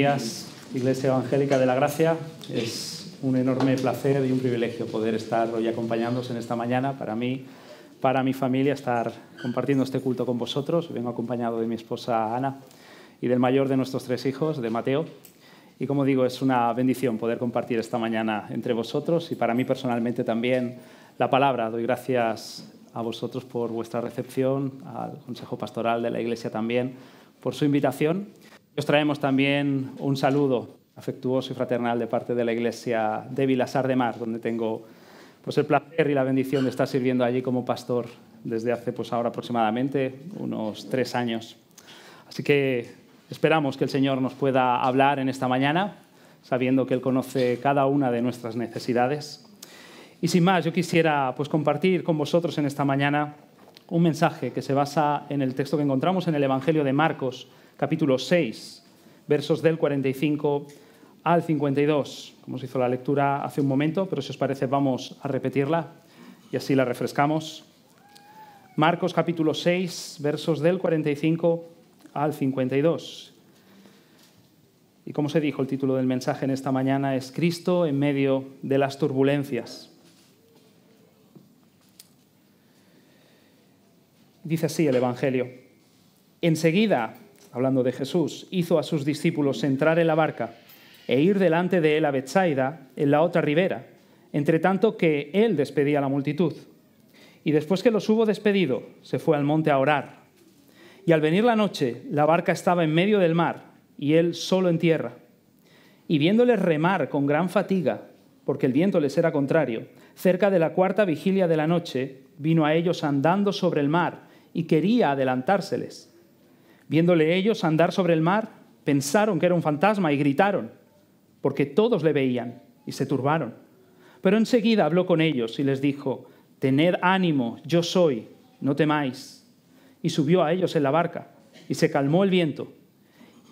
días, Iglesia Evangélica de la Gracia. Es un enorme placer y un privilegio poder estar hoy acompañándoos en esta mañana. Para mí, para mi familia, estar compartiendo este culto con vosotros. Vengo acompañado de mi esposa Ana y del mayor de nuestros tres hijos, de Mateo. Y como digo, es una bendición poder compartir esta mañana entre vosotros y para mí personalmente también la palabra. Doy gracias a vosotros por vuestra recepción, al Consejo Pastoral de la Iglesia también, por su invitación os traemos también un saludo afectuoso y fraternal de parte de la Iglesia de Vilasar de Mar, donde tengo pues, el placer y la bendición de estar sirviendo allí como pastor desde hace pues, ahora aproximadamente unos tres años. Así que esperamos que el Señor nos pueda hablar en esta mañana, sabiendo que Él conoce cada una de nuestras necesidades. Y sin más, yo quisiera pues, compartir con vosotros en esta mañana un mensaje que se basa en el texto que encontramos en el Evangelio de Marcos, capítulo 6, versos del 45 al 52, como se hizo la lectura hace un momento, pero si os parece vamos a repetirla y así la refrescamos. Marcos capítulo 6, versos del 45 al 52. Y como se dijo, el título del mensaje en esta mañana es Cristo en medio de las turbulencias. Dice así el Evangelio. Enseguida hablando de Jesús, hizo a sus discípulos entrar en la barca e ir delante de él a Bethsaida, en la otra ribera, entre tanto que él despedía a la multitud. Y después que los hubo despedido, se fue al monte a orar. Y al venir la noche, la barca estaba en medio del mar, y él solo en tierra. Y viéndoles remar con gran fatiga, porque el viento les era contrario, cerca de la cuarta vigilia de la noche, vino a ellos andando sobre el mar, y quería adelantárseles. Viéndole ellos andar sobre el mar, pensaron que era un fantasma y gritaron, porque todos le veían y se turbaron. Pero enseguida habló con ellos y les dijo, Tened ánimo, yo soy, no temáis. Y subió a ellos en la barca y se calmó el viento.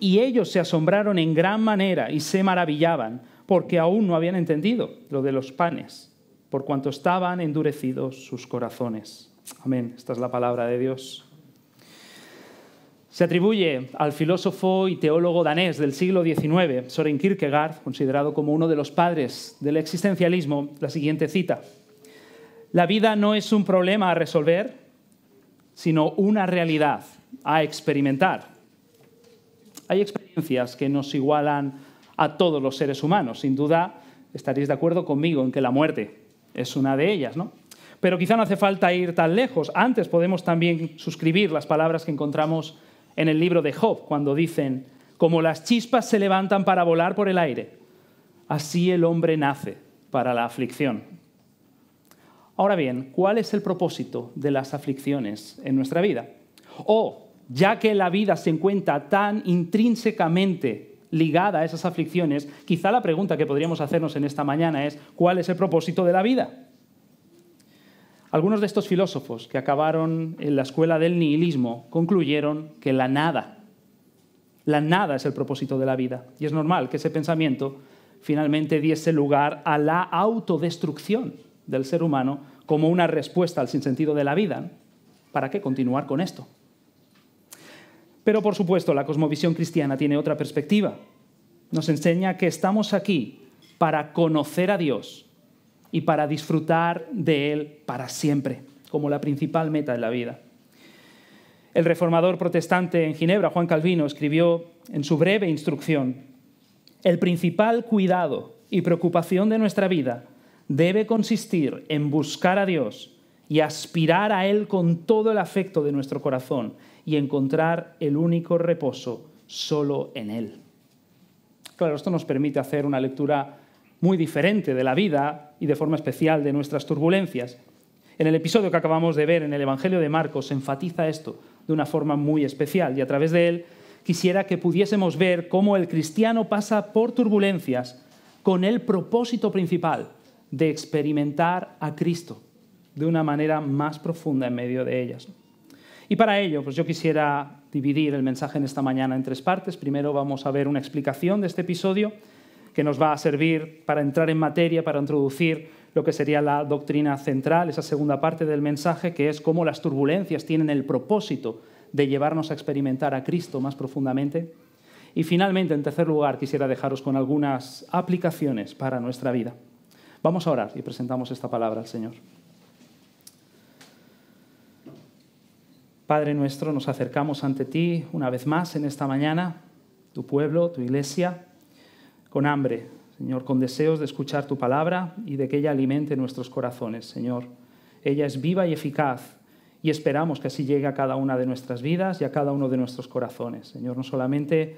Y ellos se asombraron en gran manera y se maravillaban, porque aún no habían entendido lo de los panes, por cuanto estaban endurecidos sus corazones. Amén. Esta es la palabra de Dios. Se atribuye al filósofo y teólogo danés del siglo XIX, Soren Kierkegaard, considerado como uno de los padres del existencialismo, la siguiente cita. La vida no es un problema a resolver, sino una realidad a experimentar. Hay experiencias que nos igualan a todos los seres humanos. Sin duda estaréis de acuerdo conmigo en que la muerte es una de ellas, ¿no? Pero quizá no hace falta ir tan lejos. Antes podemos también suscribir las palabras que encontramos en el libro de Job, cuando dicen, como las chispas se levantan para volar por el aire, así el hombre nace para la aflicción. Ahora bien, ¿cuál es el propósito de las aflicciones en nuestra vida? O, ya que la vida se encuentra tan intrínsecamente ligada a esas aflicciones, quizá la pregunta que podríamos hacernos en esta mañana es, ¿cuál es el propósito de la vida? Algunos de estos filósofos que acabaron en la escuela del nihilismo concluyeron que la nada, la nada es el propósito de la vida. Y es normal que ese pensamiento finalmente diese lugar a la autodestrucción del ser humano como una respuesta al sinsentido de la vida. ¿Para qué continuar con esto? Pero por supuesto, la cosmovisión cristiana tiene otra perspectiva. Nos enseña que estamos aquí para conocer a Dios y para disfrutar de Él para siempre, como la principal meta de la vida. El reformador protestante en Ginebra, Juan Calvino, escribió en su breve instrucción, el principal cuidado y preocupación de nuestra vida debe consistir en buscar a Dios y aspirar a Él con todo el afecto de nuestro corazón y encontrar el único reposo solo en Él. Claro, esto nos permite hacer una lectura muy diferente de la vida y de forma especial de nuestras turbulencias. En el episodio que acabamos de ver en el Evangelio de Marcos se enfatiza esto de una forma muy especial y a través de él quisiera que pudiésemos ver cómo el cristiano pasa por turbulencias con el propósito principal de experimentar a Cristo de una manera más profunda en medio de ellas. Y para ello, pues yo quisiera dividir el mensaje en esta mañana en tres partes. Primero vamos a ver una explicación de este episodio que nos va a servir para entrar en materia, para introducir lo que sería la doctrina central, esa segunda parte del mensaje, que es cómo las turbulencias tienen el propósito de llevarnos a experimentar a Cristo más profundamente. Y finalmente, en tercer lugar, quisiera dejaros con algunas aplicaciones para nuestra vida. Vamos a orar y presentamos esta palabra al Señor. Padre nuestro, nos acercamos ante ti una vez más en esta mañana, tu pueblo, tu iglesia con hambre, Señor, con deseos de escuchar tu palabra y de que ella alimente nuestros corazones, Señor. Ella es viva y eficaz y esperamos que así llegue a cada una de nuestras vidas y a cada uno de nuestros corazones, Señor, no solamente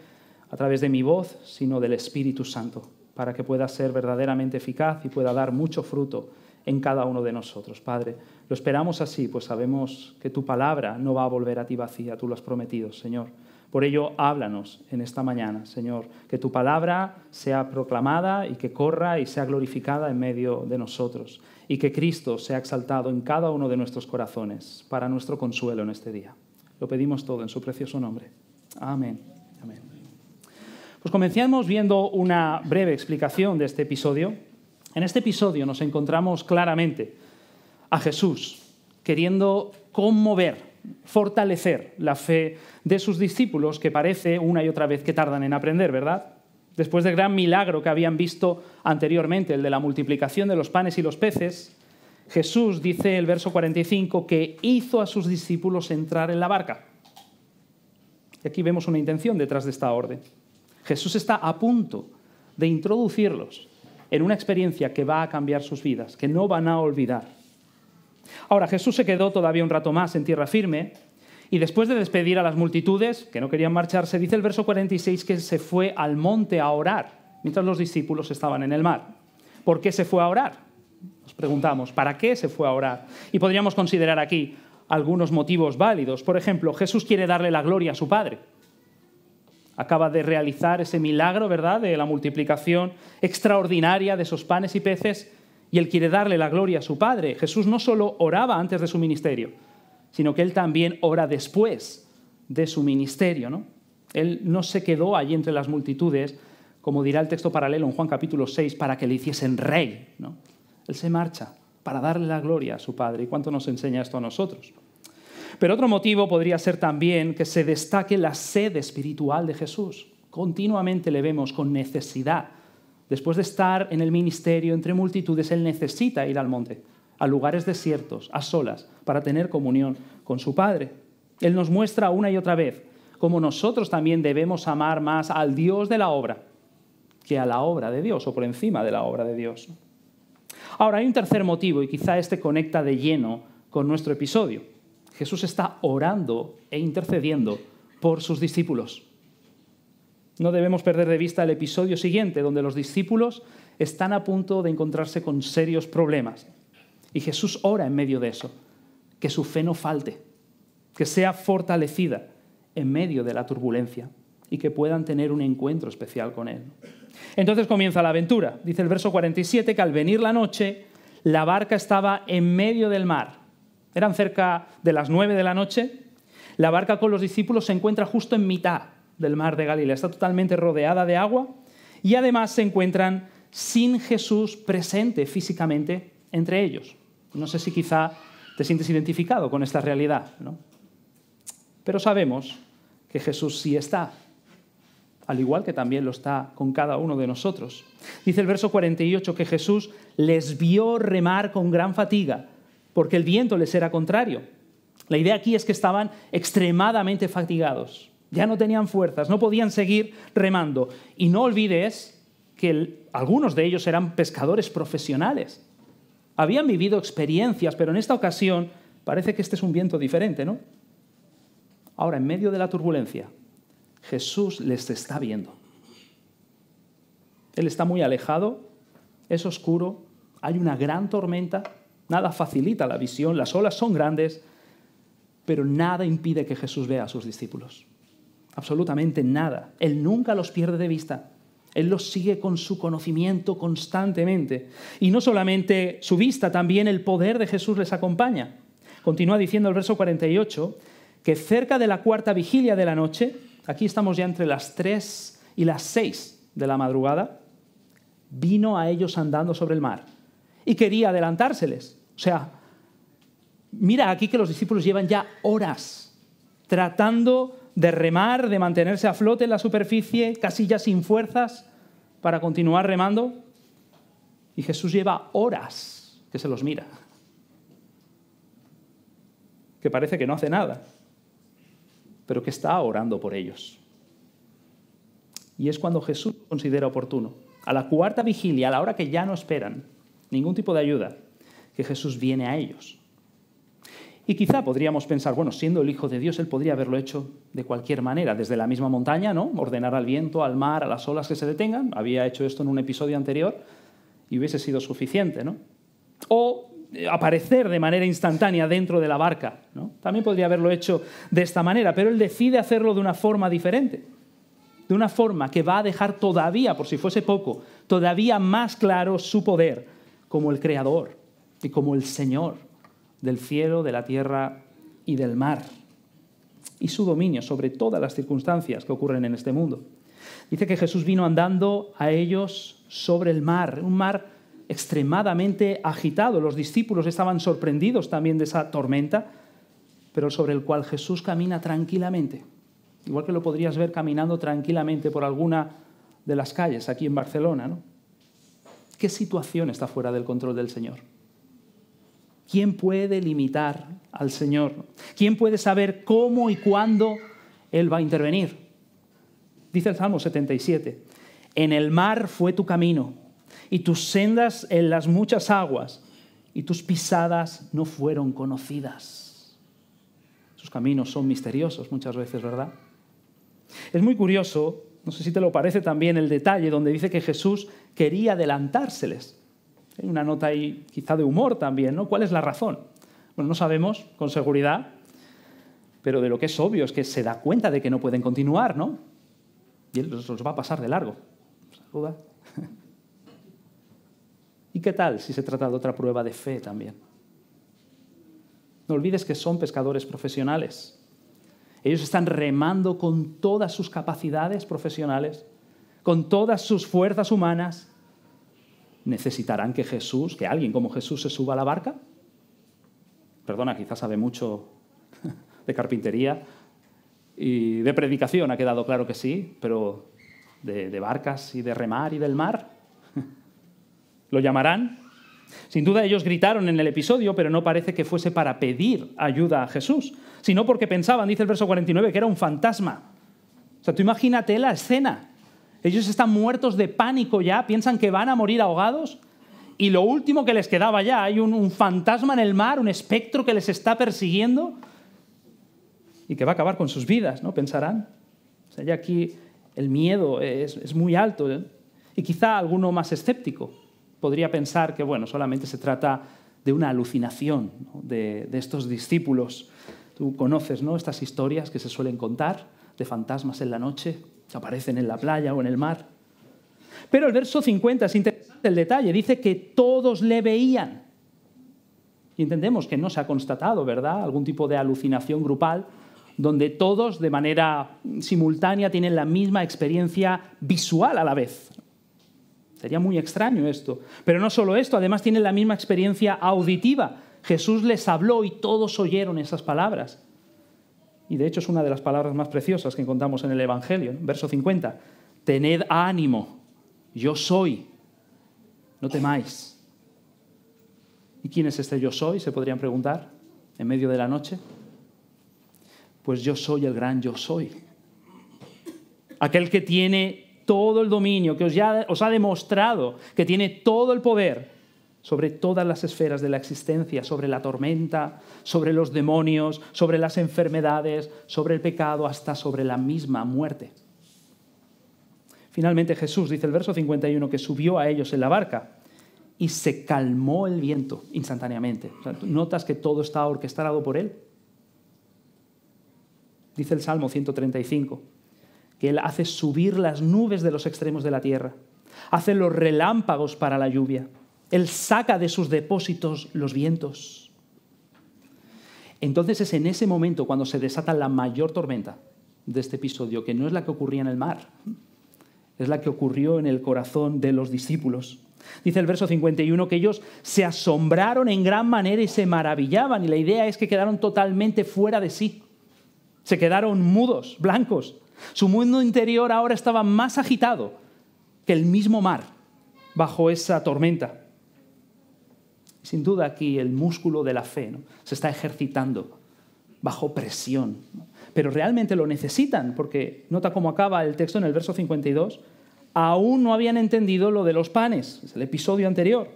a través de mi voz, sino del Espíritu Santo, para que pueda ser verdaderamente eficaz y pueda dar mucho fruto en cada uno de nosotros, Padre. Lo esperamos así, pues sabemos que tu palabra no va a volver a ti vacía, tú lo has prometido, Señor. Por ello, háblanos en esta mañana, Señor, que tu palabra sea proclamada y que corra y sea glorificada en medio de nosotros, y que Cristo sea exaltado en cada uno de nuestros corazones para nuestro consuelo en este día. Lo pedimos todo en su precioso nombre. Amén. Amén. Pues comencemos viendo una breve explicación de este episodio. En este episodio nos encontramos claramente a Jesús queriendo conmover fortalecer la fe de sus discípulos, que parece una y otra vez que tardan en aprender, ¿verdad? Después del gran milagro que habían visto anteriormente, el de la multiplicación de los panes y los peces, Jesús dice el verso 45 que hizo a sus discípulos entrar en la barca. Y aquí vemos una intención detrás de esta orden. Jesús está a punto de introducirlos en una experiencia que va a cambiar sus vidas, que no van a olvidar. Ahora, Jesús se quedó todavía un rato más en tierra firme y después de despedir a las multitudes, que no querían marcharse, dice el verso 46 que se fue al monte a orar, mientras los discípulos estaban en el mar. ¿Por qué se fue a orar? Nos preguntamos, ¿para qué se fue a orar? Y podríamos considerar aquí algunos motivos válidos. Por ejemplo, Jesús quiere darle la gloria a su Padre. Acaba de realizar ese milagro, ¿verdad?, de la multiplicación extraordinaria de esos panes y peces y él quiere darle la gloria a su Padre. Jesús no solo oraba antes de su ministerio, sino que él también ora después de su ministerio. ¿no? Él no se quedó allí entre las multitudes, como dirá el texto paralelo en Juan capítulo 6, para que le hiciesen rey. ¿no? Él se marcha para darle la gloria a su Padre. ¿Y cuánto nos enseña esto a nosotros? Pero otro motivo podría ser también que se destaque la sed espiritual de Jesús. Continuamente le vemos con necesidad Después de estar en el ministerio entre multitudes, él necesita ir al monte, a lugares desiertos, a solas, para tener comunión con su Padre. Él nos muestra una y otra vez cómo nosotros también debemos amar más al Dios de la obra que a la obra de Dios o por encima de la obra de Dios. Ahora, hay un tercer motivo y quizá este conecta de lleno con nuestro episodio. Jesús está orando e intercediendo por sus discípulos. No debemos perder de vista el episodio siguiente, donde los discípulos están a punto de encontrarse con serios problemas. Y Jesús ora en medio de eso, que su fe no falte, que sea fortalecida en medio de la turbulencia y que puedan tener un encuentro especial con Él. Entonces comienza la aventura. Dice el verso 47 que al venir la noche, la barca estaba en medio del mar. Eran cerca de las 9 de la noche. La barca con los discípulos se encuentra justo en mitad del mar de Galilea. Está totalmente rodeada de agua y además se encuentran sin Jesús presente físicamente entre ellos. No sé si quizá te sientes identificado con esta realidad, ¿no? Pero sabemos que Jesús sí está, al igual que también lo está con cada uno de nosotros. Dice el verso 48 que Jesús les vio remar con gran fatiga, porque el viento les era contrario. La idea aquí es que estaban extremadamente fatigados. Ya no tenían fuerzas, no podían seguir remando. Y no olvides que algunos de ellos eran pescadores profesionales. Habían vivido experiencias, pero en esta ocasión parece que este es un viento diferente, ¿no? Ahora, en medio de la turbulencia, Jesús les está viendo. Él está muy alejado, es oscuro, hay una gran tormenta, nada facilita la visión, las olas son grandes, pero nada impide que Jesús vea a sus discípulos absolutamente nada. Él nunca los pierde de vista. Él los sigue con su conocimiento constantemente. Y no solamente su vista, también el poder de Jesús les acompaña. Continúa diciendo el verso 48 que cerca de la cuarta vigilia de la noche, aquí estamos ya entre las 3 y las 6 de la madrugada, vino a ellos andando sobre el mar y quería adelantárseles. O sea, mira aquí que los discípulos llevan ya horas tratando de remar, de mantenerse a flote en la superficie, casi ya sin fuerzas para continuar remando. Y Jesús lleva horas que se los mira, que parece que no hace nada, pero que está orando por ellos. Y es cuando Jesús considera oportuno, a la cuarta vigilia, a la hora que ya no esperan ningún tipo de ayuda, que Jesús viene a ellos y quizá podríamos pensar, bueno, siendo el Hijo de Dios, Él podría haberlo hecho de cualquier manera, desde la misma montaña, ¿no? Ordenar al viento, al mar, a las olas que se detengan. Había hecho esto en un episodio anterior y hubiese sido suficiente, ¿no? O eh, aparecer de manera instantánea dentro de la barca, ¿no? También podría haberlo hecho de esta manera, pero Él decide hacerlo de una forma diferente. De una forma que va a dejar todavía, por si fuese poco, todavía más claro su poder como el Creador y como el Señor del cielo, de la tierra y del mar, y su dominio sobre todas las circunstancias que ocurren en este mundo. Dice que Jesús vino andando a ellos sobre el mar, un mar extremadamente agitado. Los discípulos estaban sorprendidos también de esa tormenta, pero sobre el cual Jesús camina tranquilamente, igual que lo podrías ver caminando tranquilamente por alguna de las calles aquí en Barcelona. ¿no? ¿Qué situación está fuera del control del Señor? ¿Quién puede limitar al Señor? ¿Quién puede saber cómo y cuándo Él va a intervenir? Dice el Salmo 77, en el mar fue tu camino y tus sendas en las muchas aguas y tus pisadas no fueron conocidas. Sus caminos son misteriosos muchas veces, ¿verdad? Es muy curioso, no sé si te lo parece también el detalle donde dice que Jesús quería adelantárseles una nota ahí quizá de humor también, ¿no? ¿Cuál es la razón? Bueno, no sabemos con seguridad, pero de lo que es obvio es que se da cuenta de que no pueden continuar, ¿no? Y él los va a pasar de largo. Saluda. ¿Y qué tal si se trata de otra prueba de fe también? No olvides que son pescadores profesionales. Ellos están remando con todas sus capacidades profesionales, con todas sus fuerzas humanas, necesitarán que Jesús, que alguien como Jesús se suba a la barca. Perdona, quizás sabe mucho de carpintería y de predicación, ha quedado claro que sí, pero de, barcas y de remar y del mar. ¿Lo llamarán? Sin duda ellos gritaron en el episodio, pero no parece que fuese para pedir ayuda a Jesús, sino porque pensaban, dice el verso 49, que era un fantasma. O sea, tú imagínate la escena. Ellos están muertos de pánico ya, piensan que van a morir ahogados y lo último que les quedaba ya, hay un, fantasma en el mar, un espectro que les está persiguiendo y que va a acabar con sus vidas, ¿no? Pensarán. O sea, ya aquí el miedo es, muy alto. ¿eh? Y quizá alguno más escéptico podría pensar que, bueno, solamente se trata de una alucinación de, de, estos discípulos. Tú conoces ¿no? estas historias que se suelen contar de fantasmas en la noche, que aparecen en la playa o en el mar. Pero el verso 50 es interesante el detalle, dice que todos le veían. Y entendemos que no se ha constatado, ¿verdad?, algún tipo de alucinación grupal donde todos de manera simultánea tienen la misma experiencia visual a la vez. Sería muy extraño esto. Pero no solo esto, además tienen la misma experiencia auditiva. Jesús les habló y todos oyeron esas palabras y de hecho es una de las palabras más preciosas que encontramos en el Evangelio, verso 50, tened ánimo, yo soy, no temáis. ¿Y quién es este yo soy? Se podrían preguntar en medio de la noche. Pues yo soy el gran yo soy. Aquel que tiene todo el dominio, que os, ya, os ha demostrado que tiene todo el poder sobre todas las esferas de la existencia, sobre la tormenta, sobre los demonios, sobre las enfermedades, sobre el pecado, hasta sobre la misma muerte. Finalmente Jesús, dice el verso 51, que subió a ellos en la barca y se calmó el viento instantáneamente. ¿Notas que todo está orquestado por él? Dice el Salmo 135, que él hace subir las nubes de los extremos de la tierra, hace los relámpagos para la lluvia él saca de sus depósitos los vientos. Entonces es en ese momento cuando se desata la mayor tormenta de este episodio, que no es la que ocurría en el mar, es la que ocurrió en el corazón de los discípulos. Dice el verso 51 que ellos se asombraron en gran manera y se maravillaban, y la idea es que quedaron totalmente fuera de sí. Se quedaron mudos, blancos. Su mundo interior ahora estaba más agitado que el mismo mar bajo esa tormenta. Sin duda aquí el músculo de la fe se está ejercitando bajo presión. Pero realmente lo necesitan, porque nota cómo acaba el texto en el verso 52. Aún no habían entendido lo de los panes, es el episodio anterior.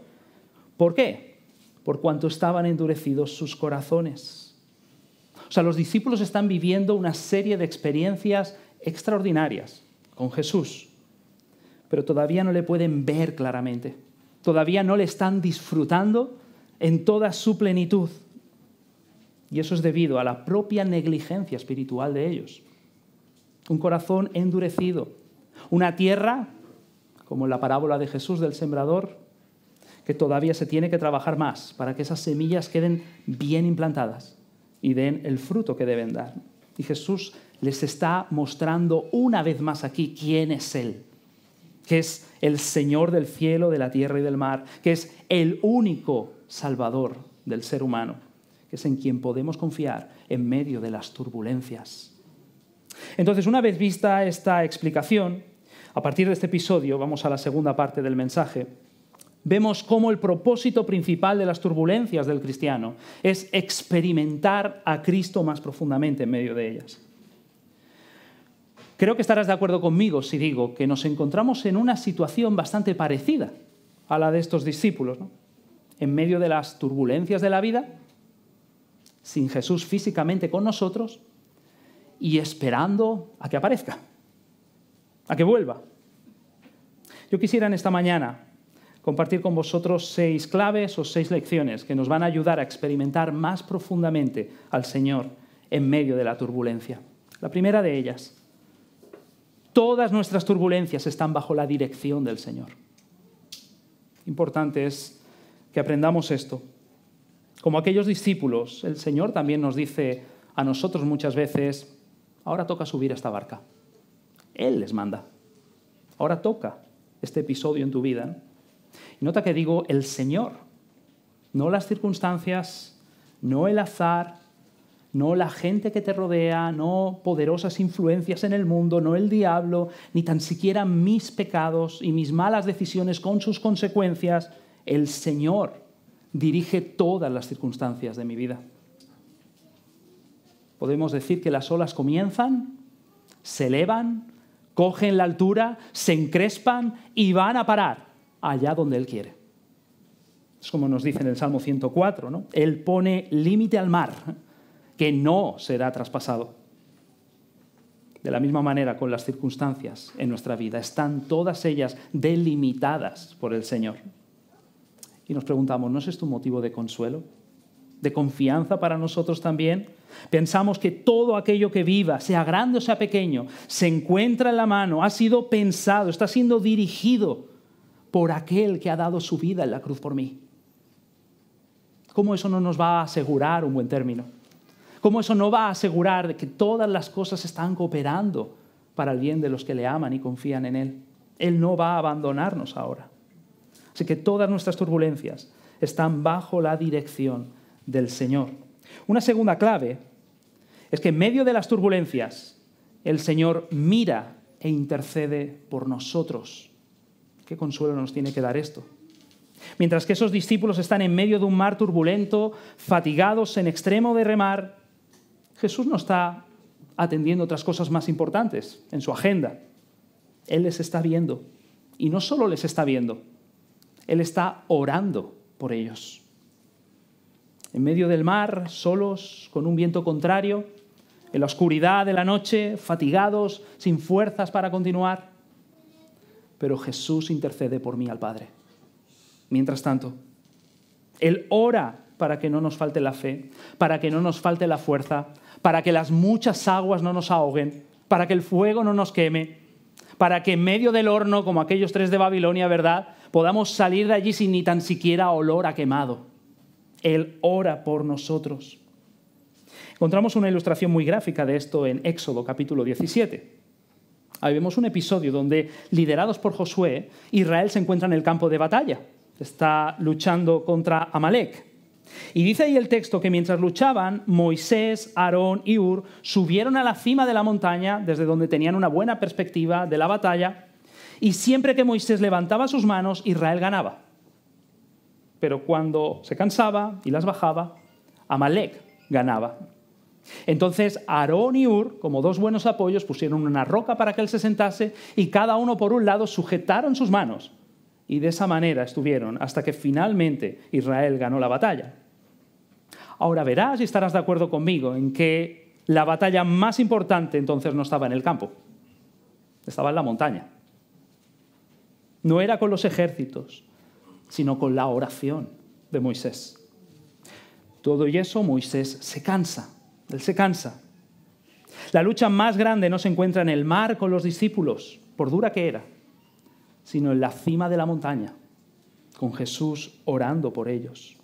¿Por qué? Por cuanto estaban endurecidos sus corazones. O sea, los discípulos están viviendo una serie de experiencias extraordinarias con Jesús, pero todavía no le pueden ver claramente todavía no le están disfrutando en toda su plenitud. Y eso es debido a la propia negligencia espiritual de ellos. Un corazón endurecido, una tierra, como en la parábola de Jesús del sembrador, que todavía se tiene que trabajar más para que esas semillas queden bien implantadas y den el fruto que deben dar. Y Jesús les está mostrando una vez más aquí quién es Él que es el Señor del cielo, de la tierra y del mar, que es el único Salvador del ser humano, que es en quien podemos confiar en medio de las turbulencias. Entonces, una vez vista esta explicación, a partir de este episodio, vamos a la segunda parte del mensaje, vemos cómo el propósito principal de las turbulencias del cristiano es experimentar a Cristo más profundamente en medio de ellas. Creo que estarás de acuerdo conmigo si digo que nos encontramos en una situación bastante parecida a la de estos discípulos. ¿no? En medio de las turbulencias de la vida, sin Jesús físicamente con nosotros y esperando a que aparezca, a que vuelva. Yo quisiera en esta mañana compartir con vosotros seis claves o seis lecciones que nos van a ayudar a experimentar más profundamente al Señor en medio de la turbulencia. La primera de ellas Todas nuestras turbulencias están bajo la dirección del Señor. Importante es que aprendamos esto. Como aquellos discípulos, el Señor también nos dice a nosotros muchas veces, ahora toca subir a esta barca. Él les manda. Ahora toca este episodio en tu vida. Y nota que digo el Señor, no las circunstancias, no el azar, no la gente que te rodea, no poderosas influencias en el mundo, no el diablo, ni tan siquiera mis pecados y mis malas decisiones con sus consecuencias. El Señor dirige todas las circunstancias de mi vida. Podemos decir que las olas comienzan, se elevan, cogen la altura, se encrespan y van a parar allá donde Él quiere. Es como nos dice en el Salmo 104, ¿no? Él pone límite al mar que no será traspasado. De la misma manera con las circunstancias en nuestra vida, están todas ellas delimitadas por el Señor. Y nos preguntamos, ¿no es esto un motivo de consuelo? ¿De confianza para nosotros también? Pensamos que todo aquello que viva, sea grande o sea pequeño, se encuentra en la mano, ha sido pensado, está siendo dirigido por aquel que ha dado su vida en la cruz por mí. ¿Cómo eso no nos va a asegurar un buen término? cómo eso no va a asegurar que todas las cosas están cooperando para el bien de los que le aman y confían en Él. Él no va a abandonarnos ahora. Así que todas nuestras turbulencias están bajo la dirección del Señor. Una segunda clave es que en medio de las turbulencias el Señor mira e intercede por nosotros. ¿Qué consuelo nos tiene que dar esto? Mientras que esos discípulos están en medio de un mar turbulento, fatigados en extremo de remar, Jesús no está atendiendo otras cosas más importantes en su agenda. Él les está viendo. Y no solo les está viendo, Él está orando por ellos. En medio del mar, solos, con un viento contrario, en la oscuridad de la noche, fatigados, sin fuerzas para continuar. Pero Jesús intercede por mí al Padre. Mientras tanto, Él ora para que no nos falte la fe, para que no nos falte la fuerza, para que las muchas aguas no nos ahoguen, para que el fuego no nos queme, para que en medio del horno, como aquellos tres de Babilonia, ¿verdad?, podamos salir de allí sin ni tan siquiera olor a quemado. Él ora por nosotros. Encontramos una ilustración muy gráfica de esto en Éxodo capítulo 17. Ahí vemos un episodio donde, liderados por Josué, Israel se encuentra en el campo de batalla. Está luchando contra Amalek. Y dice ahí el texto que mientras luchaban, Moisés, Aarón y Ur subieron a la cima de la montaña, desde donde tenían una buena perspectiva de la batalla, y siempre que Moisés levantaba sus manos, Israel ganaba. Pero cuando se cansaba y las bajaba, Amalek ganaba. Entonces Aarón y Ur, como dos buenos apoyos, pusieron una roca para que él se sentase y cada uno por un lado sujetaron sus manos y de esa manera estuvieron hasta que finalmente Israel ganó la batalla. Ahora verás y estarás de acuerdo conmigo en que la batalla más importante entonces no estaba en el campo, estaba en la montaña. No era con los ejércitos, sino con la oración de Moisés. Todo y eso Moisés se cansa, él se cansa. La lucha más grande no se encuentra en el mar con los discípulos, por dura que era sino en la cima de la montaña, con Jesús orando por ellos.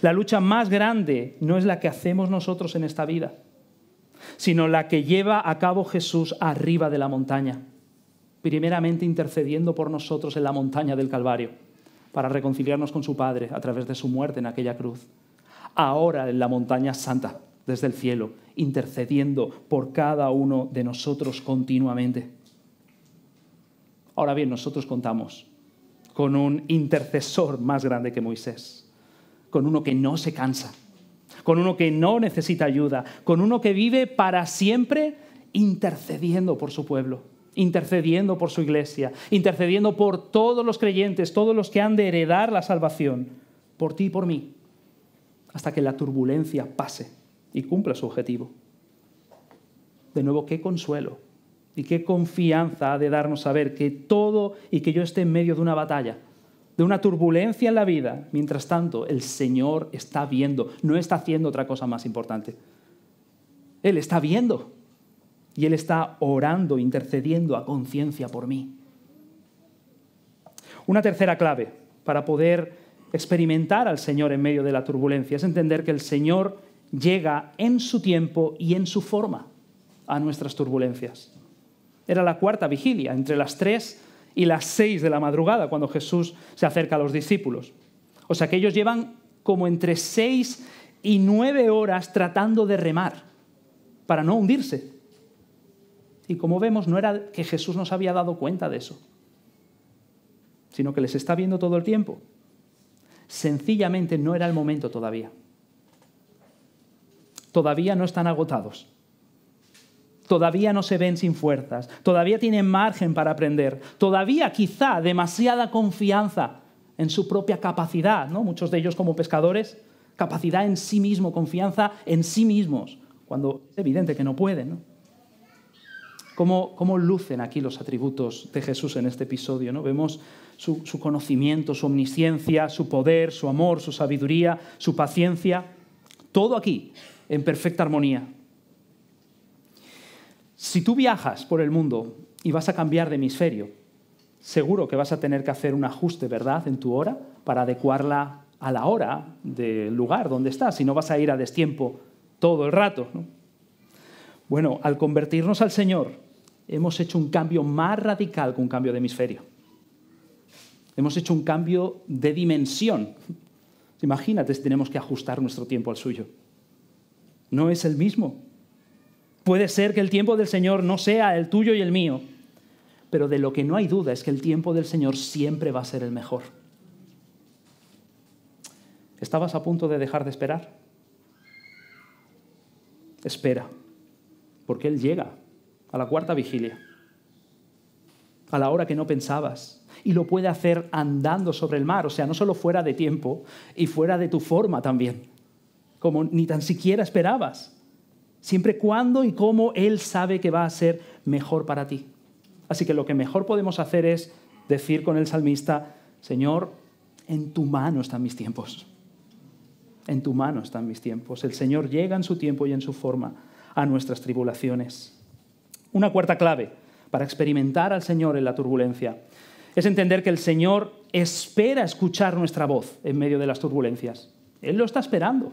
La lucha más grande no es la que hacemos nosotros en esta vida, sino la que lleva a cabo Jesús arriba de la montaña, primeramente intercediendo por nosotros en la montaña del Calvario, para reconciliarnos con su Padre a través de su muerte en aquella cruz, ahora en la montaña santa, desde el cielo, intercediendo por cada uno de nosotros continuamente. Ahora bien, nosotros contamos con un intercesor más grande que Moisés, con uno que no se cansa, con uno que no necesita ayuda, con uno que vive para siempre intercediendo por su pueblo, intercediendo por su iglesia, intercediendo por todos los creyentes, todos los que han de heredar la salvación, por ti y por mí, hasta que la turbulencia pase y cumpla su objetivo. De nuevo, qué consuelo y qué confianza ha de darnos saber que todo y que yo esté en medio de una batalla, de una turbulencia en la vida. Mientras tanto, el Señor está viendo, no está haciendo otra cosa más importante. Él está viendo y Él está orando, intercediendo a conciencia por mí. Una tercera clave para poder experimentar al Señor en medio de la turbulencia es entender que el Señor llega en su tiempo y en su forma a nuestras turbulencias. Era la cuarta vigilia, entre las 3 y las 6 de la madrugada, cuando Jesús se acerca a los discípulos. O sea que ellos llevan como entre 6 y 9 horas tratando de remar para no hundirse. Y como vemos, no era que Jesús nos había dado cuenta de eso, sino que les está viendo todo el tiempo. Sencillamente no era el momento todavía. Todavía no están agotados todavía no se ven sin fuerzas, todavía tienen margen para aprender, todavía quizá demasiada confianza en su propia capacidad, ¿no? muchos de ellos como pescadores, capacidad en sí mismo, confianza en sí mismos, cuando es evidente que no pueden. ¿Cómo, ¿Cómo, lucen aquí los atributos de Jesús en este episodio? ¿no? Vemos su conocimiento, su omnisciencia, su poder, su amor, su sabiduría, su paciencia, todo aquí en perfecta armonía. Si tú viajas por el mundo y vas a cambiar de hemisferio, seguro que vas a tener que hacer un ajuste, ¿verdad?, en tu hora para adecuarla a la hora del lugar donde estás, y no vas a ir a destiempo todo el rato. Bueno, al convertirnos al Señor, hemos hecho un cambio más radical que un cambio de hemisferio. Hemos hecho un cambio de dimensión. Imagínate si tenemos que ajustar nuestro tiempo al suyo. No es el mismo. Puede ser que el tiempo del Señor no sea el tuyo y el mío, pero de lo que no hay duda es que el tiempo del Señor siempre va a ser el mejor. ¿Estabas a punto de dejar de esperar? Espera, porque Él llega a la cuarta vigilia, a la hora que no pensabas, y lo puede hacer andando sobre el mar, o sea, no solo fuera de tiempo y fuera de tu forma también, como ni tan siquiera esperabas siempre cuando y cómo Él sabe que va a ser mejor para ti. Así que lo que mejor podemos hacer es decir con el salmista, Señor, en tu mano están mis tiempos. En tu mano están mis tiempos. El Señor llega en su tiempo y en su forma a nuestras tribulaciones. Una cuarta clave para experimentar al Señor en la turbulencia es entender que el Señor espera escuchar nuestra voz en medio de las turbulencias. Él lo está esperando.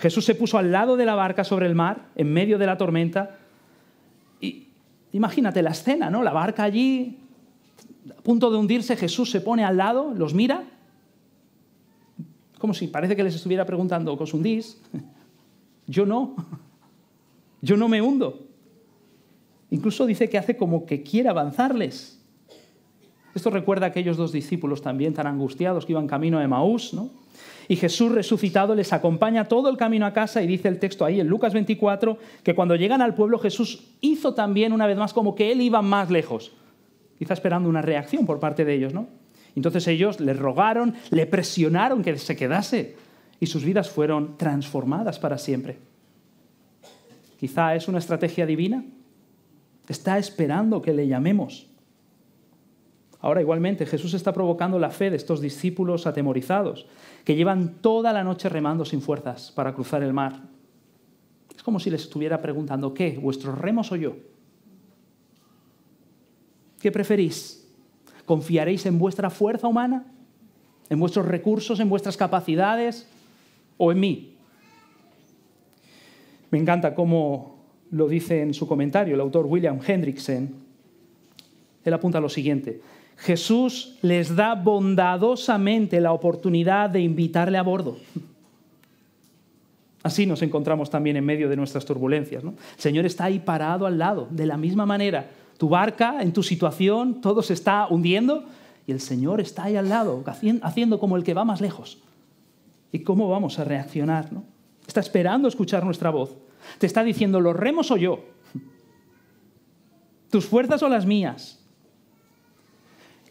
Jesús se puso al lado de la barca sobre el mar, en medio de la tormenta. Y imagínate la escena, ¿no? La barca allí, a punto de hundirse, Jesús se pone al lado, los mira, como si parece que les estuviera preguntando, ¿os hundís? Yo no, yo no me hundo. Incluso dice que hace como que quiere avanzarles. Esto recuerda a aquellos dos discípulos también tan angustiados que iban camino a Emaús, ¿no? Y Jesús resucitado les acompaña todo el camino a casa y dice el texto ahí en Lucas 24 que cuando llegan al pueblo Jesús hizo también una vez más como que él iba más lejos, quizá esperando una reacción por parte de ellos, ¿no? Entonces ellos le rogaron, le presionaron que se quedase y sus vidas fueron transformadas para siempre. Quizá es una estrategia divina. Está esperando que le llamemos. Ahora igualmente Jesús está provocando la fe de estos discípulos atemorizados, que llevan toda la noche remando sin fuerzas para cruzar el mar. Es como si les estuviera preguntando, ¿qué? ¿Vuestros remos o yo? ¿Qué preferís? ¿Confiaréis en vuestra fuerza humana? ¿En vuestros recursos? ¿En vuestras capacidades? ¿O en mí? Me encanta cómo lo dice en su comentario el autor William Hendrickson. Él apunta lo siguiente. Jesús les da bondadosamente la oportunidad de invitarle a bordo. Así nos encontramos también en medio de nuestras turbulencias. El Señor está ahí parado al lado, de la misma manera. Tu barca, en tu situación, todo se está hundiendo y el Señor está ahí al lado, haciendo como el que va más lejos. ¿Y cómo vamos a reaccionar? ¿no? Está esperando escuchar nuestra voz. Te está diciendo, los remos o yo, tus fuerzas o las mías,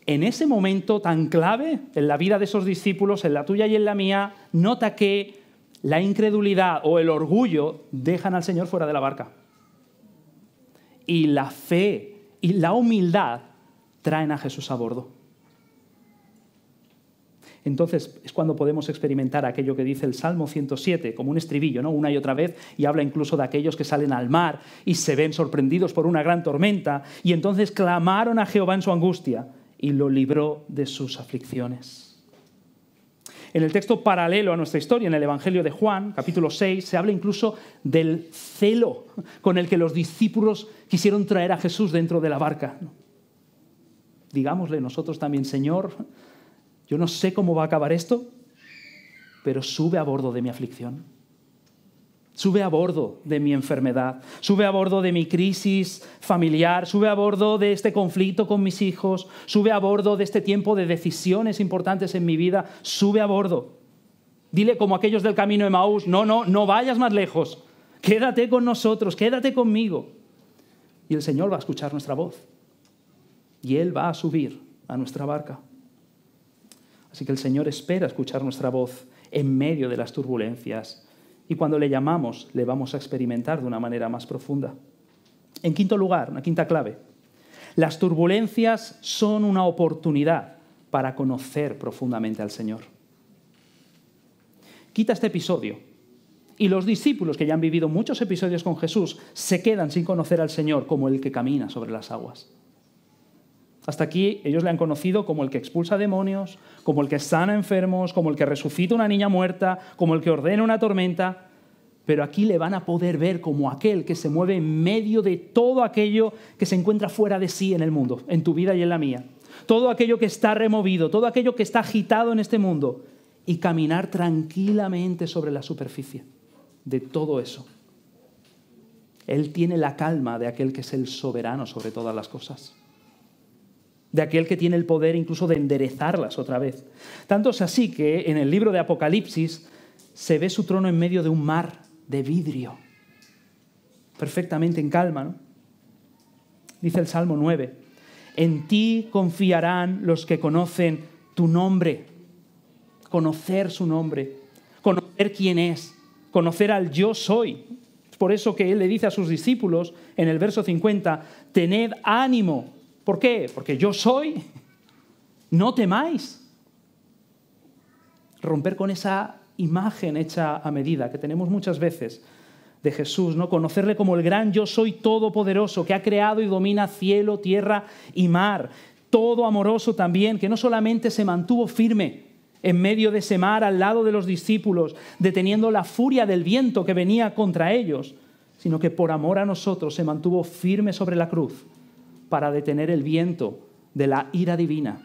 en ese momento tan clave en la vida de esos discípulos, en la tuya y en la mía, nota que la incredulidad o el orgullo dejan al Señor fuera de la barca. Y la fe y la humildad traen a Jesús a bordo. Entonces es cuando podemos experimentar aquello que dice el Salmo 107, como un estribillo, ¿no? una y otra vez, y habla incluso de aquellos que salen al mar y se ven sorprendidos por una gran tormenta, y entonces clamaron a Jehová en su angustia, y lo libró de sus aflicciones. En el texto paralelo a nuestra historia, en el Evangelio de Juan, capítulo 6, se habla incluso del celo con el que los discípulos quisieron traer a Jesús dentro de la barca. Digámosle nosotros también, Señor, yo no sé cómo va a acabar esto, pero sube a bordo de mi aflicción. Sube a bordo de mi enfermedad, sube a bordo de mi crisis familiar, sube a bordo de este conflicto con mis hijos, sube a bordo de este tiempo de decisiones importantes en mi vida, sube a bordo. Dile como aquellos del camino de Maús, no, no, no vayas más lejos, quédate con nosotros, quédate conmigo. Y el Señor va a escuchar nuestra voz y Él va a subir a nuestra barca. Así que el Señor espera escuchar nuestra voz en medio de las turbulencias y cuando le llamamos, le vamos a experimentar de una manera más profunda. En quinto lugar, una quinta clave, las turbulencias son una oportunidad para conocer profundamente al Señor. Quita este episodio y los discípulos que ya han vivido muchos episodios con Jesús se quedan sin conocer al Señor como el que camina sobre las aguas. Hasta aquí ellos le han conocido como el que expulsa demonios, como el que sana enfermos, como el que resucita una niña muerta, como el que ordena una tormenta. Pero aquí le van a poder ver como aquel que se mueve en medio de todo aquello que se encuentra fuera de sí en el mundo, en tu vida y en la mía. Todo aquello que está removido, todo aquello que está agitado en este mundo. Y caminar tranquilamente sobre la superficie de todo eso. Él tiene la calma de aquel que es el soberano sobre todas las cosas de aquel que tiene el poder incluso de enderezarlas otra vez. Tanto es así que en el libro de Apocalipsis se ve su trono en medio de un mar de vidrio, perfectamente en calma. ¿no? Dice el Salmo 9, en ti confiarán los que conocen tu nombre, conocer su nombre, conocer quién es, conocer al yo soy. Es por eso que él le dice a sus discípulos en el verso 50, tened ánimo ¿Por qué? Porque yo soy, no temáis. Romper con esa imagen hecha a medida que tenemos muchas veces de Jesús, ¿no? Conocerle como el gran yo soy todopoderoso que ha creado y domina cielo, tierra y mar, todo amoroso también, que no solamente se mantuvo firme en medio de ese mar al lado de los discípulos, deteniendo la furia del viento que venía contra ellos, sino que por amor a nosotros se mantuvo firme sobre la cruz para detener el viento de la ira divina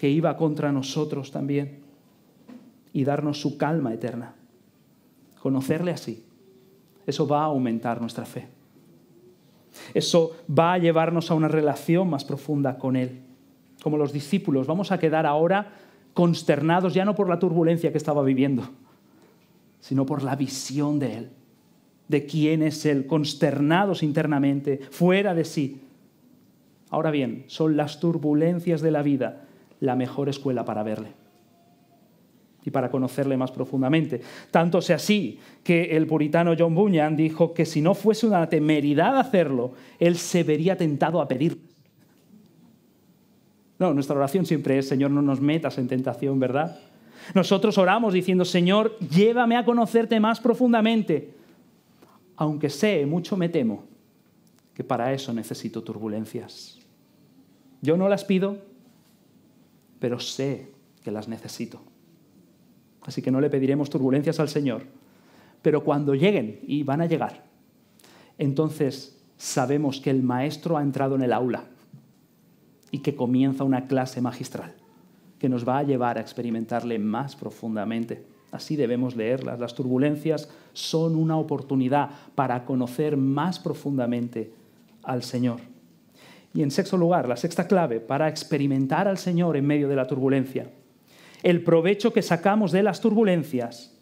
que iba contra nosotros también y darnos su calma eterna. Conocerle así, eso va a aumentar nuestra fe. Eso va a llevarnos a una relación más profunda con Él. Como los discípulos, vamos a quedar ahora consternados ya no por la turbulencia que estaba viviendo, sino por la visión de Él, de quién es Él, consternados internamente, fuera de sí, Ahora bien, son las turbulencias de la vida la mejor escuela para verle y para conocerle más profundamente. Tanto sea así que el puritano John Bunyan dijo que si no fuese una temeridad hacerlo, él se vería tentado a pedir. No, nuestra oración siempre es, Señor, no nos metas en tentación, ¿verdad? Nosotros oramos diciendo, Señor, llévame a conocerte más profundamente. Aunque sé, mucho me temo que para eso necesito turbulencias. Yo no las pido, pero sé que las necesito. Así que no le pediremos turbulencias al Señor. Pero cuando lleguen, y van a llegar, entonces sabemos que el maestro ha entrado en el aula y que comienza una clase magistral que nos va a llevar a experimentarle más profundamente. Así debemos leerlas. Las turbulencias son una oportunidad para conocer más profundamente al Señor. Y en sexto lugar, la sexta clave para experimentar al Señor en medio de la turbulencia. El provecho que sacamos de las turbulencias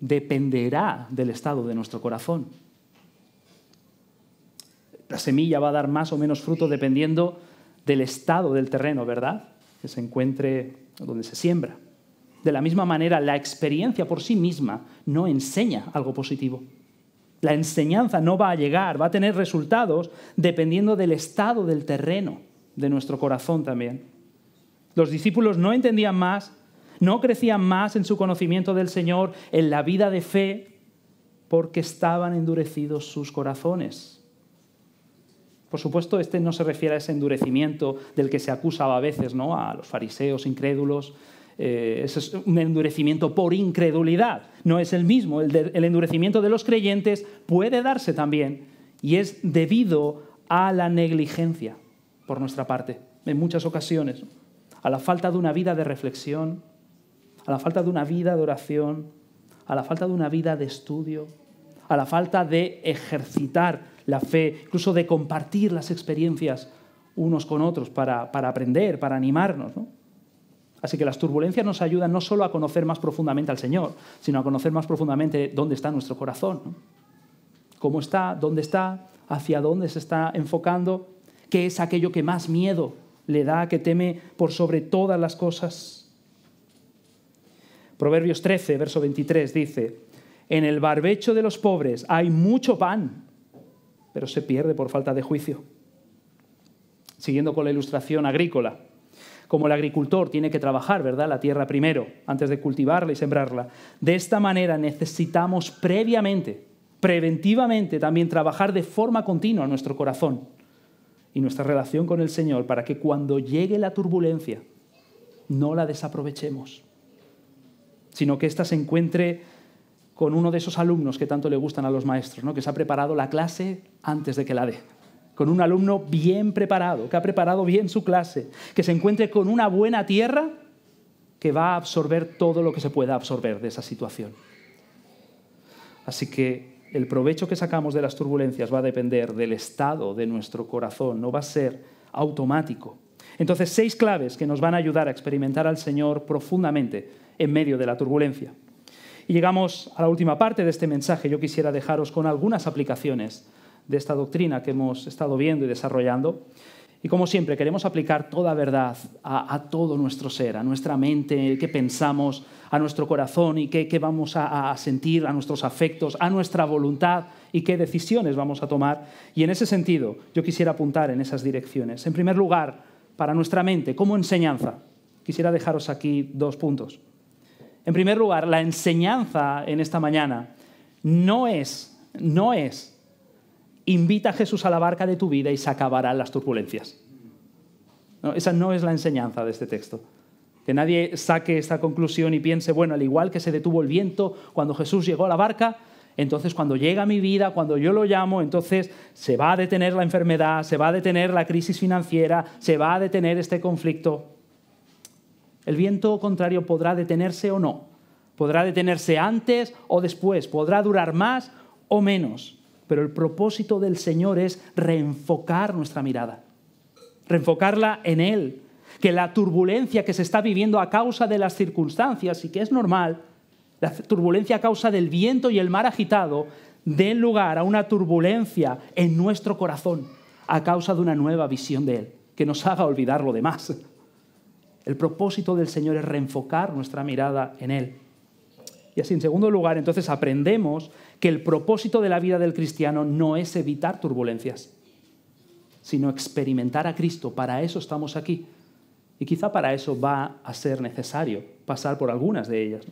dependerá del estado de nuestro corazón. La semilla va a dar más o menos fruto dependiendo del estado del terreno, ¿verdad? Que se encuentre donde se siembra. De la misma manera, la experiencia por sí misma no enseña algo positivo. La enseñanza no va a llegar, va a tener resultados dependiendo del estado del terreno de nuestro corazón también. Los discípulos no entendían más, no crecían más en su conocimiento del Señor, en la vida de fe, porque estaban endurecidos sus corazones. Por supuesto, este no se refiere a ese endurecimiento del que se acusaba a veces, ¿no? A los fariseos incrédulos, eh, es un endurecimiento por incredulidad, no es el mismo. El, endurecimiento de los creyentes puede darse también y es debido a la negligencia por nuestra parte, en muchas ocasiones, a la falta de una vida de reflexión, a la falta de una vida de oración, a la falta de una vida de estudio, a la falta de ejercitar la fe, incluso de compartir las experiencias unos con otros para, para aprender, para animarnos. ¿no? Así que las turbulencias nos ayudan no solo a conocer más profundamente al Señor, sino a conocer más profundamente dónde está nuestro corazón. ¿Cómo está? ¿Dónde está? ¿Hacia dónde se está enfocando? ¿Qué es aquello que más miedo le da, que teme por sobre todas las cosas? Proverbios 13, verso 23 dice, en el barbecho de los pobres hay mucho pan, pero se pierde por falta de juicio. Siguiendo con la ilustración agrícola, como el agricultor tiene que trabajar, ¿verdad? La tierra primero, antes de cultivarla y sembrarla. De esta manera necesitamos previamente, preventivamente también trabajar de forma continua nuestro corazón y nuestra relación con el Señor para que cuando llegue la turbulencia no la desaprovechemos, sino que ésta se encuentre con uno de esos alumnos que tanto le gustan a los maestros, ¿no? que se ha preparado la clase antes de que la dé con un alumno bien preparado, que ha preparado bien su clase, que se encuentre con una buena tierra que va a absorber todo lo que se pueda absorber de esa situación. Así que el provecho que sacamos de las turbulencias va a depender del estado de nuestro corazón, no va a ser automático. Entonces, seis claves que nos van a ayudar a experimentar al Señor profundamente en medio de la turbulencia. Y llegamos a la última parte de este mensaje. Yo quisiera dejaros con algunas aplicaciones de esta doctrina que hemos estado viendo y desarrollando. Y como siempre, queremos aplicar toda verdad a, todo nuestro ser, a nuestra mente, el que pensamos, a nuestro corazón y qué, vamos a, a sentir, a nuestros afectos, a nuestra voluntad y qué decisiones vamos a tomar. Y en ese sentido, yo quisiera apuntar en esas direcciones. En primer lugar, para nuestra mente, como enseñanza, quisiera dejaros aquí dos puntos. En primer lugar, la enseñanza en esta mañana no es, no es invita a Jesús a la barca de tu vida y se acabarán las turbulencias. esa no es la enseñanza de este texto. Que nadie saque esta conclusión y piense, bueno, al igual que se detuvo el viento cuando Jesús llegó a la barca, entonces cuando llega mi vida, cuando yo lo llamo, entonces se va a detener la enfermedad, se va a detener la crisis financiera, se va a detener este conflicto. El viento contrario podrá detenerse o no, podrá detenerse antes o después, podrá durar más o menos pero el propósito del Señor es reenfocar nuestra mirada, reenfocarla en Él, que la turbulencia que se está viviendo a causa de las circunstancias, y que es normal, la turbulencia a causa del viento y el mar agitado, dé lugar a una turbulencia en nuestro corazón a causa de una nueva visión de Él, que nos haga olvidar lo demás. El propósito del Señor es reenfocar nuestra mirada en Él. Y así, en segundo lugar, entonces aprendemos que el propósito de la vida del cristiano no es evitar turbulencias, sino experimentar a Cristo. Para eso estamos aquí. Y quizá para eso va a ser necesario pasar por algunas de ellas.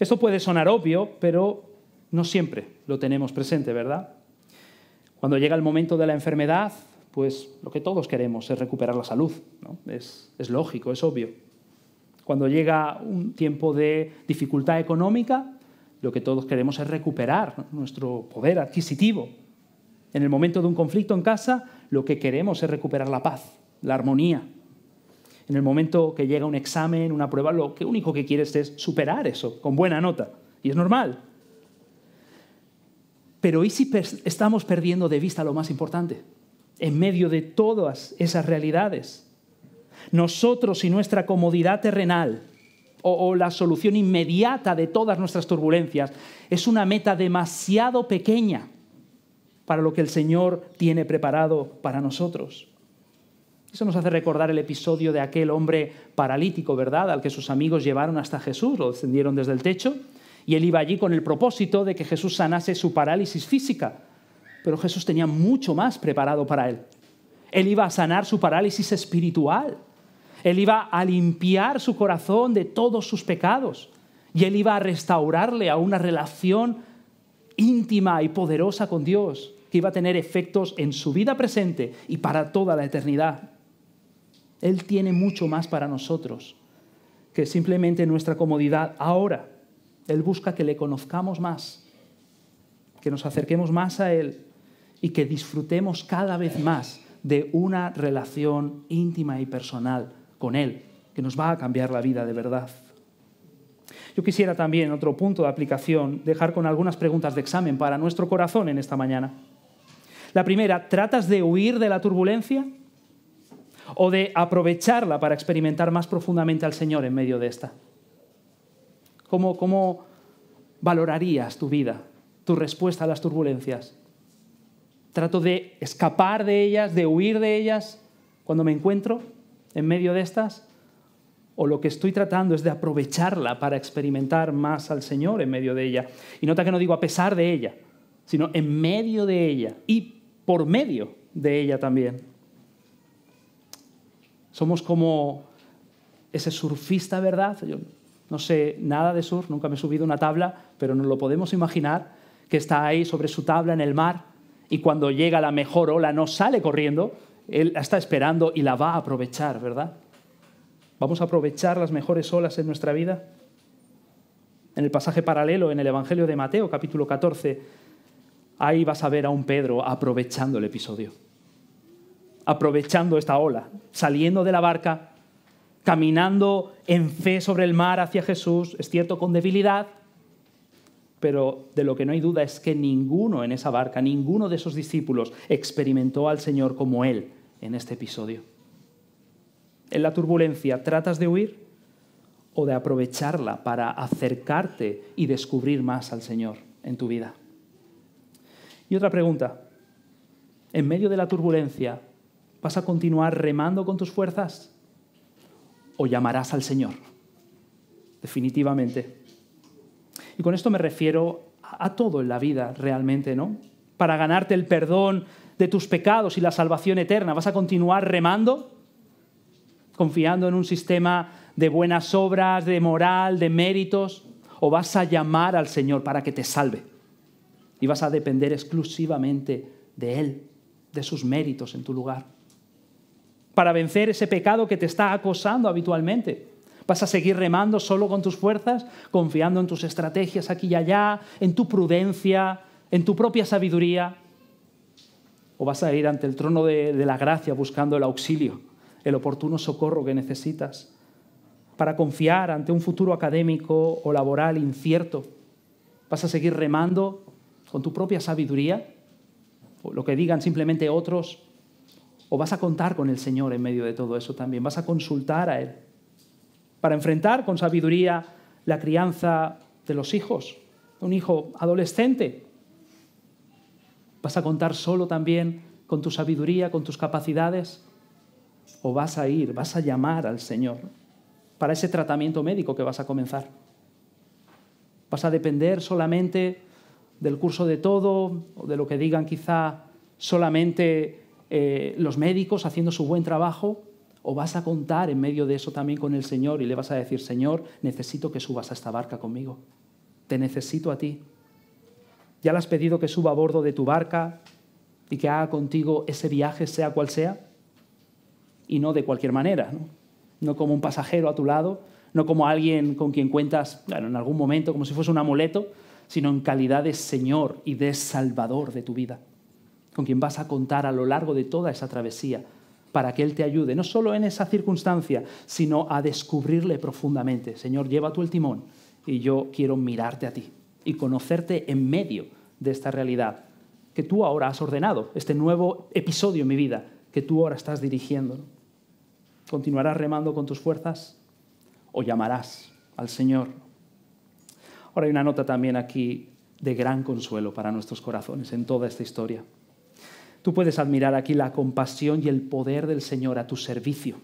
Esto puede sonar obvio, pero no siempre lo tenemos presente, ¿verdad? Cuando llega el momento de la enfermedad, pues lo que todos queremos es recuperar la salud. es lógico, es obvio. Cuando llega un tiempo de dificultad económica, lo que todos queremos es recuperar nuestro poder adquisitivo. En el momento de un conflicto en casa, lo que queremos es recuperar la paz, la armonía. En el momento que llega un examen, una prueba, lo único que quieres es superar eso con buena nota. Y es normal. Pero ¿y si estamos perdiendo de vista lo más importante? En medio de todas esas realidades, nosotros y nuestra comodidad terrenal o, la solución inmediata de todas nuestras turbulencias, es una meta demasiado pequeña para lo que el Señor tiene preparado para nosotros. Eso nos hace recordar el episodio de aquel hombre paralítico, ¿verdad? Al que sus amigos llevaron hasta Jesús, lo descendieron desde el techo, y él iba allí con el propósito de que Jesús sanase su parálisis física. Pero Jesús tenía mucho más preparado para él. Él iba a sanar su parálisis espiritual. Él iba a limpiar su corazón de todos sus pecados y Él iba a restaurarle a una relación íntima y poderosa con Dios que iba a tener efectos en su vida presente y para toda la eternidad. Él tiene mucho más para nosotros que simplemente nuestra comodidad ahora. Él busca que le conozcamos más, que nos acerquemos más a Él y que disfrutemos cada vez más de una relación íntima y personal con Él, que nos va a cambiar la vida de verdad. Yo quisiera también, otro punto de aplicación, dejar con algunas preguntas de examen para nuestro corazón en esta mañana. La primera, ¿tratas de huir de la turbulencia o de aprovecharla para experimentar más profundamente al Señor en medio de esta? ¿Cómo, valorarías tu vida, tu respuesta a las turbulencias? ¿Trato de escapar de ellas, de huir de ellas cuando me encuentro? en medio de estas? ¿O lo que estoy tratando es de aprovecharla para experimentar más al Señor en medio de ella? Y nota que no digo a pesar de ella, sino en medio de ella y por medio de ella también. Somos como ese surfista, ¿verdad? Yo no sé nada de surf, nunca me he subido una tabla, pero nos lo podemos imaginar, que está ahí sobre su tabla en el mar y cuando llega la mejor ola no sale corriendo, él está esperando y la va a aprovechar, ¿verdad? ¿Vamos a aprovechar las mejores olas en nuestra vida? En el pasaje paralelo, en el Evangelio de Mateo, capítulo 14, ahí vas a ver a un Pedro aprovechando el episodio, aprovechando esta ola, saliendo de la barca, caminando en fe sobre el mar hacia Jesús, es cierto, con debilidad, pero de lo que no hay duda es que ninguno en esa barca, ninguno de esos discípulos experimentó al Señor como Él en este episodio. En la turbulencia, ¿tratas de huir o de aprovecharla para acercarte y descubrir más al Señor en tu vida? Y otra pregunta, ¿en medio de la turbulencia vas a continuar remando con tus fuerzas o llamarás al Señor? Definitivamente. Y con esto me refiero a todo en la vida realmente, ¿no? Para ganarte el perdón de tus pecados y la salvación eterna? ¿Vas a continuar remando? ¿Confiando en un sistema de buenas obras, de moral, de méritos? ¿O vas a llamar al Señor para que te salve? Y vas a depender exclusivamente de Él, de sus méritos en tu lugar. Para vencer ese pecado que te está acosando habitualmente. ¿Vas a seguir remando solo con tus fuerzas, confiando en tus estrategias aquí y allá, en tu prudencia, en tu propia sabiduría? o vas a ir ante el trono de, la gracia buscando el auxilio, el oportuno socorro que necesitas para confiar ante un futuro académico o laboral incierto. ¿Vas a seguir remando con tu propia sabiduría? ¿O lo que digan simplemente otros? ¿O vas a contar con el Señor en medio de todo eso también? ¿Vas a consultar a Él? Para enfrentar con sabiduría la crianza de los hijos, un hijo adolescente ¿Vas a contar solo también con tu sabiduría, con tus capacidades? ¿O vas a ir, vas a llamar al Señor para ese tratamiento médico que vas a comenzar? ¿Vas a depender solamente del curso de todo o de lo que digan quizá solamente eh, los médicos haciendo su buen trabajo? ¿O vas a contar en medio de eso también con el Señor y le vas a decir, Señor, necesito que subas a esta barca conmigo? Te necesito a ti. ¿Ya le has pedido que suba a bordo de tu barca y que haga contigo ese viaje, sea cual sea? Y no de cualquier manera, ¿no? como un pasajero a tu lado, no como alguien con quien cuentas en algún momento como si fuese un amuleto, sino en calidad de Señor y de Salvador de tu vida, con quien vas a contar a lo largo de toda esa travesía para que Él te ayude, no solo en esa circunstancia, sino a descubrirle profundamente. Señor, lleva tú el timón y yo quiero mirarte a ti y conocerte en medio de esta realidad que tú ahora has ordenado, este nuevo episodio en mi vida que tú ahora estás dirigiendo. ¿Continuarás remando con tus fuerzas o llamarás al Señor? Ahora hay una nota también aquí de gran consuelo para nuestros corazones en toda esta historia. Tú puedes admirar aquí la compasión y el poder del Señor a tu servicio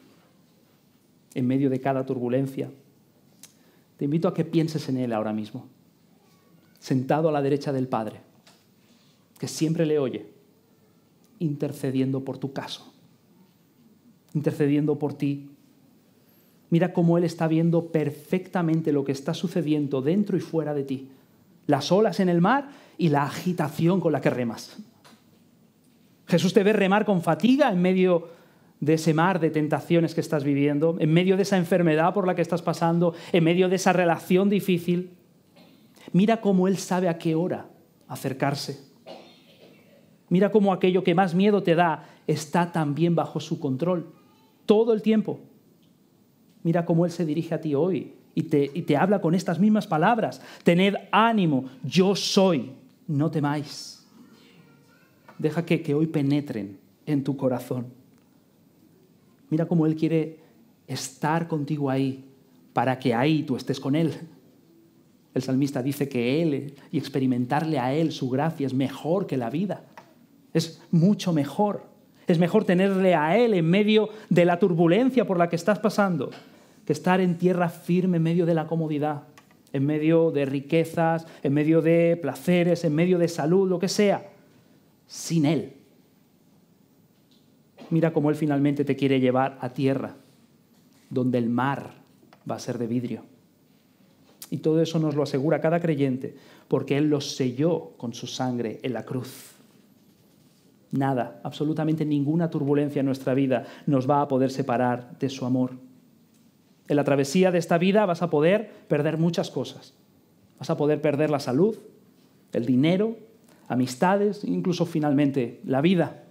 en medio de cada turbulencia. Te invito a que pienses en Él ahora mismo sentado a la derecha del Padre, que siempre le oye, intercediendo por tu caso, intercediendo por ti. Mira cómo Él está viendo perfectamente lo que está sucediendo dentro y fuera de ti, las olas en el mar y la agitación con la que remas. Jesús te ve remar con fatiga en medio de ese mar de tentaciones que estás viviendo, en medio de esa enfermedad por la que estás pasando, en medio de esa relación difícil. Mira cómo Él sabe a qué hora acercarse. Mira cómo aquello que más miedo te da está también bajo su control, todo el tiempo. Mira cómo Él se dirige a ti hoy y te, habla con estas mismas palabras. Tened ánimo, yo soy, no temáis. Deja que, que hoy penetren en tu corazón. Mira cómo Él quiere estar contigo ahí para que ahí tú estés con Él el salmista dice que Él y experimentarle a Él su gracia es mejor que la vida. Es mucho mejor. Es mejor tenerle a Él en medio de la turbulencia por la que estás pasando que estar en tierra firme en medio de la comodidad, en medio de riquezas, en medio de placeres, en medio de salud, lo que sea, sin Él. Mira cómo Él finalmente te quiere llevar a tierra, donde el mar va a ser de vidrio y todo eso nos lo asegura cada creyente, porque Él los selló con su sangre en la cruz. Nada, absolutamente ninguna turbulencia en nuestra vida nos va a poder separar de su amor. En la travesía de esta vida vas a poder perder muchas cosas. Vas a poder perder la salud, el dinero, amistades, incluso finalmente la vida.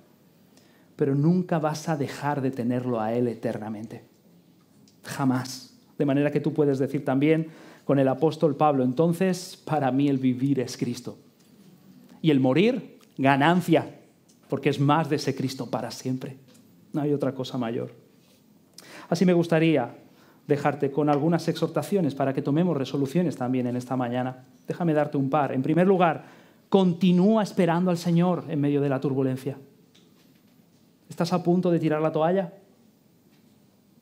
Pero nunca vas a dejar de tenerlo a Él eternamente. Jamás. De manera que tú puedes decir también, con el apóstol Pablo. Entonces, para mí el vivir es Cristo. Y el morir, ganancia, porque es más de ese Cristo para siempre. No hay otra cosa mayor. Así me gustaría dejarte con algunas exhortaciones para que tomemos resoluciones también en esta mañana. Déjame darte un par. En primer lugar, continúa esperando al Señor en medio de la turbulencia. ¿Estás a punto de tirar la toalla?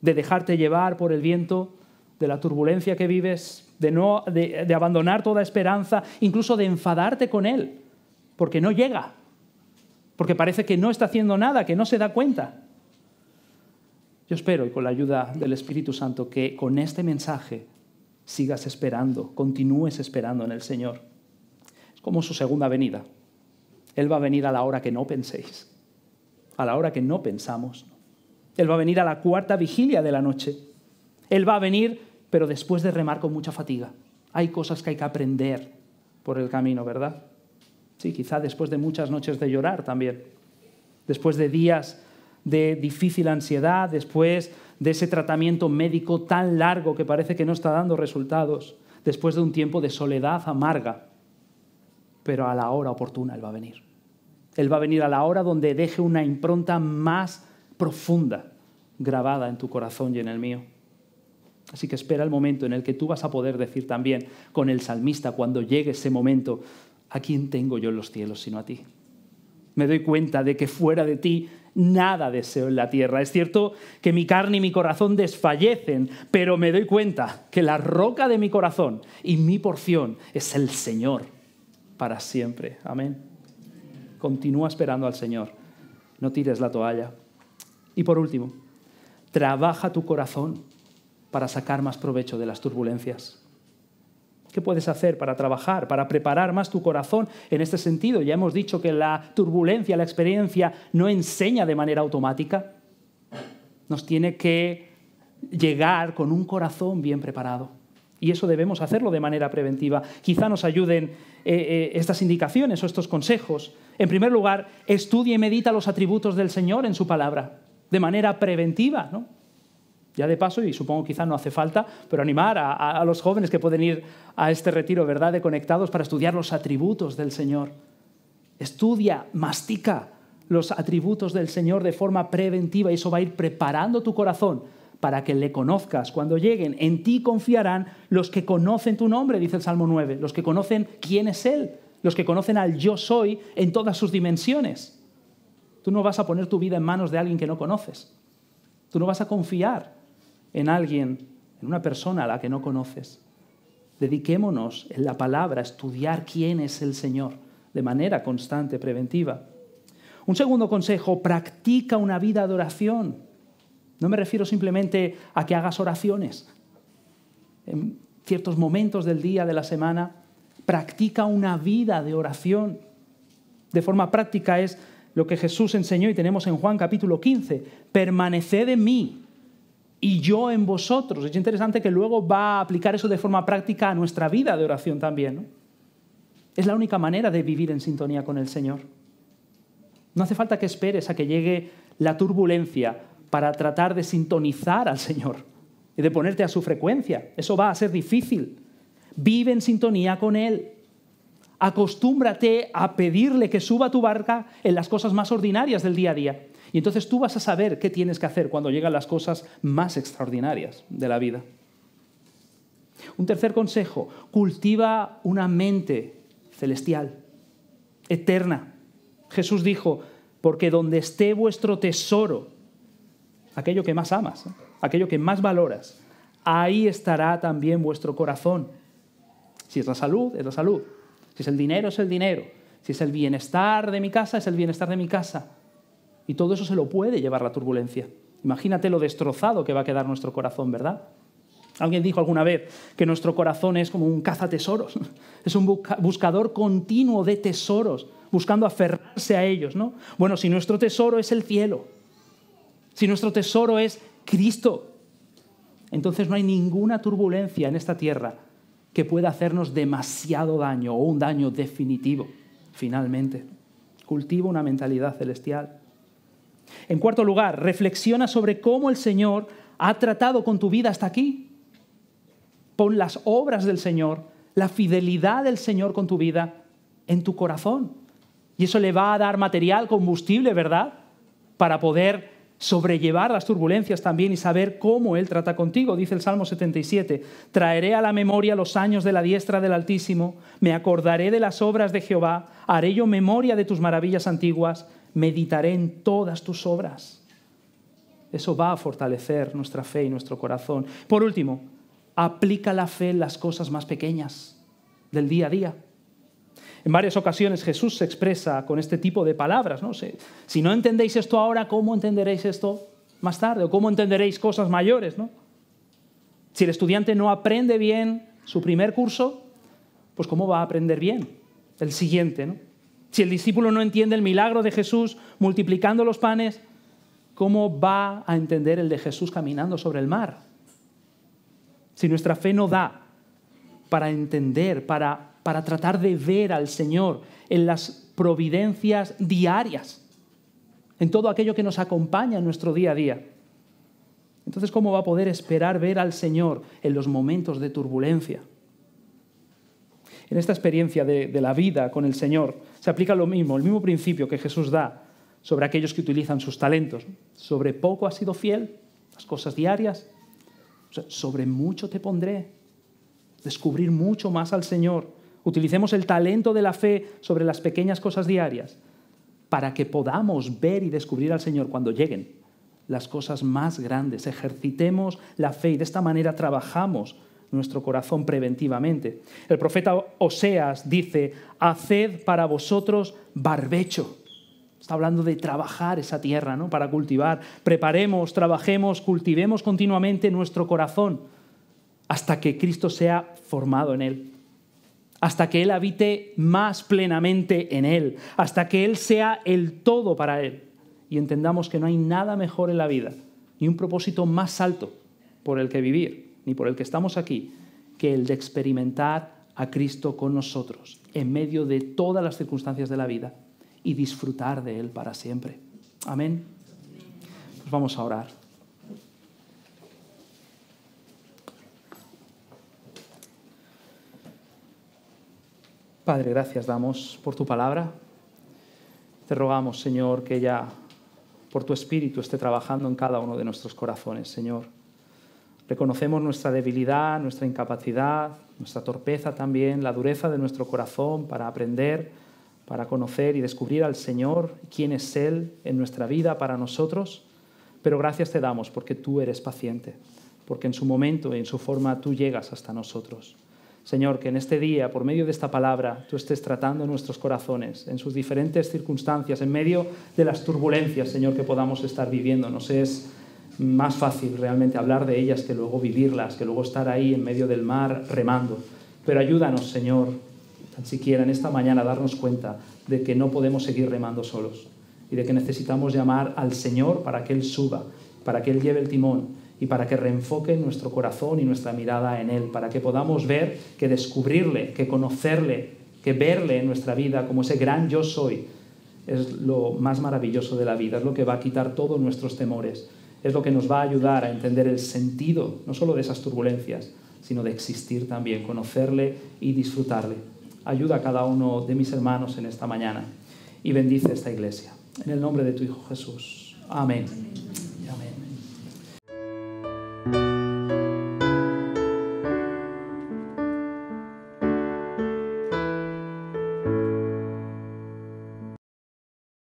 ¿De dejarte llevar por el viento de la turbulencia que vives? de, no, de, abandonar toda esperanza, incluso de enfadarte con Él, porque no llega, porque parece que no está haciendo nada, que no se da cuenta. Yo espero, y con la ayuda del Espíritu Santo, que con este mensaje sigas esperando, continúes esperando en el Señor. Es como su segunda venida. Él va a venir a la hora que no penséis, a la hora que no pensamos. Él va a venir a la cuarta vigilia de la noche. Él va a venir pero después de remar con mucha fatiga. Hay cosas que hay que aprender por el camino, ¿verdad? Sí, quizá después de muchas noches de llorar también, después de días de difícil ansiedad, después de ese tratamiento médico tan largo que parece que no está dando resultados, después de un tiempo de soledad amarga, pero a la hora oportuna Él va a venir. Él va a venir a la hora donde deje una impronta más profunda grabada en tu corazón y en el mío. Así que espera el momento en el que tú vas a poder decir también con el salmista, cuando llegue ese momento, ¿a quién tengo yo en los cielos sino a ti? Me doy cuenta de que fuera de ti nada deseo en la tierra. Es cierto que mi carne y mi corazón desfallecen, pero me doy cuenta que la roca de mi corazón y mi porción es el Señor para siempre. Amén. Continúa esperando al Señor. No tires la toalla. Y por último, trabaja tu corazón para sacar más provecho de las turbulencias? ¿Qué puedes hacer para trabajar, para preparar más tu corazón en este sentido? Ya hemos dicho que la turbulencia, la experiencia no enseña de manera automática. Nos tiene que llegar con un corazón bien preparado. Y eso debemos hacerlo de manera preventiva. Quizá nos ayuden eh, eh, estas indicaciones o estos consejos. En primer lugar, estudia y medita los atributos del Señor en su palabra, de manera preventiva. ¿no? ya de paso, y supongo quizá no hace falta, pero animar a, los jóvenes que pueden ir a este retiro, ¿verdad?, de conectados para estudiar los atributos del Señor. Estudia, mastica los atributos del Señor de forma preventiva y eso va a ir preparando tu corazón para que le conozcas. Cuando lleguen, en ti confiarán los que conocen tu nombre, dice el Salmo 9, los que conocen quién es Él, los que conocen al yo soy en todas sus dimensiones. Tú no vas a poner tu vida en manos de alguien que no conoces. Tú no vas a confiar en alguien, en una persona a la que no conoces. Dediquémonos en la palabra a estudiar quién es el Señor de manera constante, preventiva. Un segundo consejo, practica una vida de oración. No me refiero simplemente a que hagas oraciones. En ciertos momentos del día, de la semana, practica una vida de oración. De forma práctica es lo que Jesús enseñó y tenemos en Juan capítulo 15. Permaneced en mí y yo en vosotros. Es interesante que luego va a aplicar eso de forma práctica a nuestra vida de oración también. Es la única manera de vivir en sintonía con el Señor. No hace falta que esperes a que llegue la turbulencia para tratar de sintonizar al Señor y de ponerte a su frecuencia. Eso va a ser difícil. Vive en sintonía con Él. Acostúmbrate a pedirle que suba tu barca en las cosas más ordinarias del día a día. Y entonces tú vas a saber qué tienes que hacer cuando llegan las cosas más extraordinarias de la vida. Un tercer consejo, cultiva una mente celestial, eterna. Jesús dijo, porque donde esté vuestro tesoro, aquello que más amas, aquello que más valoras, ahí estará también vuestro corazón. Si es la salud, es la salud. Si es el dinero, es el dinero. Si es el bienestar de mi casa, es el bienestar de mi casa. Y todo eso se lo puede llevar la turbulencia. Imagínate lo destrozado que va a quedar nuestro corazón, ¿verdad? Alguien dijo alguna vez que nuestro corazón es como un cazatesoros, es un buscador continuo de tesoros, buscando aferrarse a ellos, ¿no? Bueno, si nuestro tesoro es el cielo, si nuestro tesoro es Cristo, entonces no hay ninguna turbulencia en esta tierra que pueda hacernos demasiado daño o un daño definitivo, finalmente. Cultivo una mentalidad celestial. En cuarto lugar, reflexiona sobre cómo el Señor ha tratado con tu vida hasta aquí. Pon las obras del Señor, la fidelidad del Señor con tu vida en tu corazón. Y eso le va a dar material, combustible, ¿verdad? Para poder sobrellevar las turbulencias también y saber cómo Él trata contigo. Dice el Salmo 77, traeré a la memoria los años de la diestra del Altísimo, me acordaré de las obras de Jehová, haré yo memoria de tus maravillas antiguas meditaré en todas tus obras. Eso va a fortalecer nuestra fe y nuestro corazón. Por último, aplica la fe en las cosas más pequeñas del día a día. En varias ocasiones Jesús se expresa con este tipo de palabras. ¿no? Si no entendéis esto ahora, ¿cómo entenderéis esto más tarde? ¿O cómo entenderéis cosas mayores? ¿no? Si el estudiante no aprende bien su primer curso, pues ¿cómo va a aprender bien el siguiente? ¿no? Si el discípulo no entiende el milagro de Jesús multiplicando los panes, ¿cómo va a entender el de Jesús caminando sobre el mar? Si nuestra fe no da para entender, para, para tratar de ver al Señor en las providencias diarias, en todo aquello que nos acompaña en nuestro día a día. Entonces, ¿cómo va a poder esperar ver al Señor en los momentos de turbulencia? en esta experiencia de, la vida con el Señor, se aplica lo mismo, el mismo principio que Jesús da sobre aquellos que utilizan sus talentos. Sobre poco has sido fiel, las cosas diarias. Sobre mucho te pondré. Descubrir mucho más al Señor. Utilicemos el talento de la fe sobre las pequeñas cosas diarias para que podamos ver y descubrir al Señor cuando lleguen las cosas más grandes. Ejercitemos la fe y de esta manera trabajamos nuestro corazón preventivamente. El profeta Oseas dice, haced para vosotros barbecho. Está hablando de trabajar esa tierra, ¿no? Para cultivar. Preparemos, trabajemos, cultivemos continuamente nuestro corazón hasta que Cristo sea formado en él. Hasta que Él habite más plenamente en Él. Hasta que Él sea el todo para Él. Y entendamos que no hay nada mejor en la vida, ni un propósito más alto por el que vivir ni por el que estamos aquí, que el de experimentar a Cristo con nosotros en medio de todas las circunstancias de la vida y disfrutar de Él para siempre. Amén. Pues vamos a orar. Padre, gracias damos por tu palabra. Te rogamos, Señor, que ya por tu espíritu, esté trabajando en cada uno de nuestros corazones, Señor Reconocemos nuestra debilidad, nuestra incapacidad, nuestra torpeza también, la dureza de nuestro corazón para aprender, para conocer y descubrir al Señor, quién es Él en nuestra vida, para nosotros. Pero gracias te damos porque tú eres paciente, porque en su momento y en su forma tú llegas hasta nosotros. Señor, que en este día, por medio de esta palabra, tú estés tratando nuestros corazones en sus diferentes circunstancias, en medio de las turbulencias, Señor, que podamos estar viviendo. Nos es más fácil realmente hablar de ellas que luego vivirlas, que luego estar ahí en medio del mar remando. Pero ayúdanos, Señor, tan siquiera en esta mañana a darnos cuenta de que no podemos seguir remando solos y de que necesitamos llamar al Señor para que Él suba, para que Él lleve el timón y para que reenfoque nuestro corazón y nuestra mirada en Él, para que podamos ver, que descubrirle, que conocerle, que verle en nuestra vida como ese gran yo soy, es lo más maravilloso de la vida, es lo que va a quitar todos nuestros temores es lo que nos va a ayudar a entender el sentido, no solo de esas turbulencias, sino de existir también, conocerle y disfrutarle. Ayuda a cada uno de mis hermanos en esta mañana y bendice esta iglesia. En el nombre de tu Hijo Jesús. Amén.